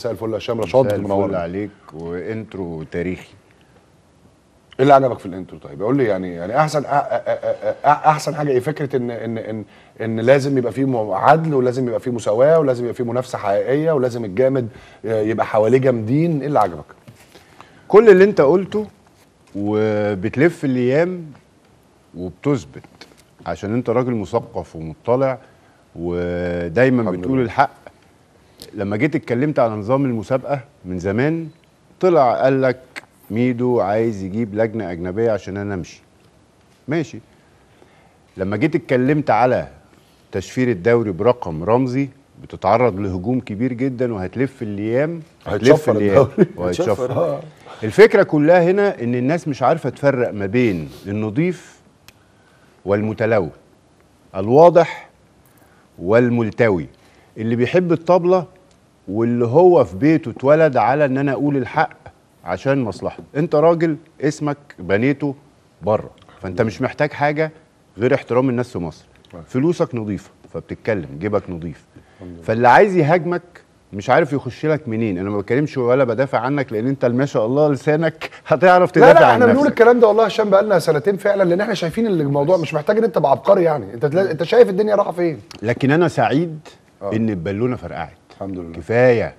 مساء الفل يا هشام رشاد منورنا عليك وانترو تاريخي ايه اللي عجبك في الانترو طيب قول لي يعني يعني احسن احسن حاجه ايه فكره ان ان ان ان لازم يبقى فيه عدل ولازم يبقى فيه مساواه ولازم يبقى فيه منافسه حقيقيه ولازم الجامد آه، يبقى حواليه جامدين ايه اللي عجبك كل اللي انت قلته وبتلف الايام وبتثبت عشان انت راجل مثقف ومطلع ودايما بتقول الحق لما جيت اتكلمت على نظام المسابقه من زمان طلع قال لك ميدو عايز يجيب لجنه اجنبيه عشان انا امشي ماشي لما جيت اتكلمت على تشفير الدوري برقم رمزي بتتعرض لهجوم كبير جدا وهتلف الايام هتلف الايام وهتشفر آه. الفكره كلها هنا ان الناس مش عارفه تفرق ما بين النظيف والمتلون الواضح والملتوي اللي بيحب الطبله واللي هو في بيته اتولد على ان انا اقول الحق عشان مصلحته انت راجل اسمك بنيته بره فانت مش محتاج حاجه غير احترام الناس في مصر طيب. فلوسك نظيفه فبتتكلم جيبك نظيف فاللي عايز يهاجمك مش عارف يخش لك منين انا ما بتكلمش ولا بدافع عنك لان انت ما شاء الله لسانك هتعرف تدافع لا لا احنا بنقول الكلام ده والله هشام بقى لنا سنتين فعلا لان احنا شايفين الموضوع مش محتاج ان انت عبقري يعني انت انت شايف الدنيا رايحه فين لكن انا سعيد آه. ان البالونه فرقعت الحمد لله كفايه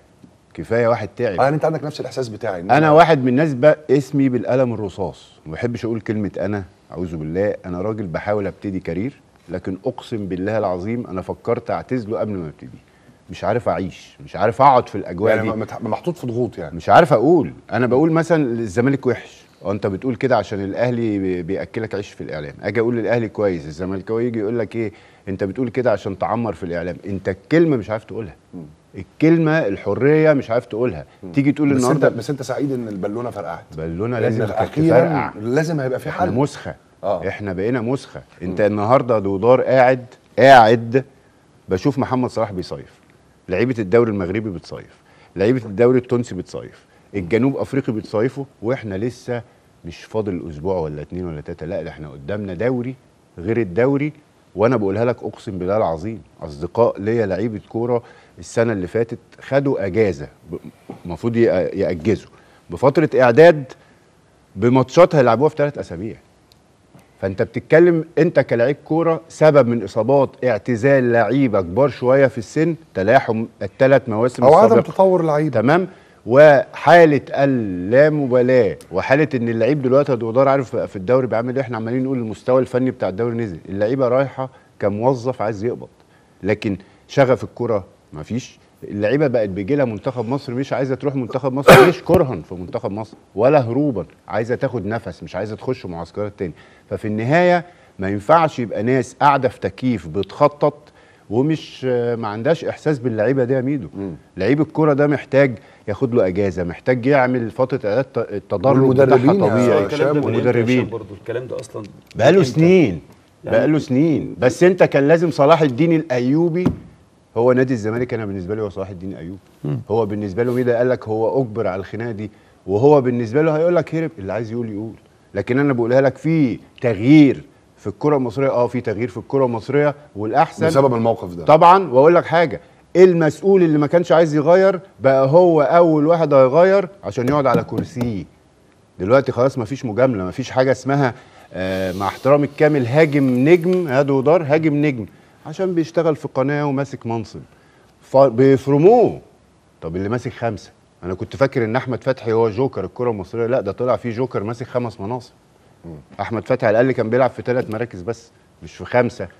كفايه واحد تعب يعني انت عندك نفس الاحساس بتاعي إن انا واحد من الناس بقى اسمي بالقلم الرصاص ما بحبش اقول كلمه انا اعوذ بالله انا راجل بحاول ابتدي كارير لكن اقسم بالله العظيم انا فكرت اعتزله قبل ما ابتدي مش عارف اعيش مش عارف اقعد في الاجواء يعني دي محطوط في ضغوط يعني مش عارف اقول انا بقول مثلا الزمالك وحش أه، انت بتقول كده عشان الاهلي بياكلك عيش في الاعلام اجي اقول للاهلي كويس الزملكاوي يجي يقول لك ايه انت بتقول كده عشان تعمر في الاعلام انت الكلمه مش عارف تقولها م. الكلمه الحريه مش عارف تقولها تيجي تقول النهارده بس انت سعيد ان البالونه فرقعت البالونه لازم تفرقع لازم هيبقى في حل مسخه آه. احنا بقينا مسخه انت م. النهارده دودار قاعد قاعد بشوف محمد صلاح بيصيف لعيبه الدوري المغربي بتصيف لعيبه الدوري التونسي بتصيف الجنوب افريقي بتصيفه واحنا لسه مش فاضل اسبوع ولا اتنين ولا تلاته لا ده احنا قدامنا دوري غير الدوري وانا بقولها لك اقسم بالله العظيم اصدقاء ليا لعيبه كوره السنه اللي فاتت خدوا اجازه المفروض ياجزوا بفتره اعداد بماتشات هيلعبوها في ثلاث اسابيع فانت بتتكلم انت كلاعب كوره سبب من اصابات اعتزال لعيبه كبار شويه في السن تلاحم الثلاث مواسم او عدم تطور لعيبه تمام وحاله اللامبالاه وحاله ان اللعيب دلوقتي دار عارف في الدوري بيعمل ايه احنا عمالين نقول المستوى الفني بتاع الدوري نزل اللعيبه رايحه كموظف عايز يقبض لكن شغف الكره مفيش اللعيبه بقت بيجي لها منتخب مصر مش عايزه تروح منتخب مصر مش كرها في منتخب مصر ولا هروبا عايزه تاخد نفس مش عايزه تخش معسكرات تاني ففي النهايه ما ينفعش يبقى ناس قاعده في تكييف بتخطط ومش ما عندهاش احساس باللعيبه دي يا ميدو لعيب الكوره ده محتاج ياخد له اجازه محتاج يعمل فتره اعداد التدرب يعني. يا طبيعي والمدربين برضه الكلام ده اصلا بقاله سنين يعني بقاله سنين بس انت كان لازم صلاح الدين الايوبي هو نادي الزمالك انا بالنسبه لي هو صلاح الدين ايوب هو بالنسبه له ميدو قال لك هو اجبر على الخناقه دي وهو بالنسبه له هيقول لك هرب اللي عايز يقول يقول لكن انا بقولها لك في تغيير في الكره المصريه اه في تغيير في الكره المصريه والاحسن بسبب الموقف ده طبعا واقول لك حاجه المسؤول اللي ما كانش عايز يغير بقى هو اول واحد هيغير عشان يقعد على كرسيه دلوقتي خلاص ما فيش مجامله ما فيش حاجه اسمها آه مع احترامي الكامل هاجم نجم هادو دار هاجم نجم عشان بيشتغل في قناه وماسك منصب فبيفرموه طب اللي ماسك خمسه انا كنت فاكر ان احمد فتحي هو جوكر الكره المصريه لا ده طلع فيه جوكر ماسك خمس مناصب احمد فتحي على الاقل كان بيلعب في ثلاث مراكز بس مش في خمسه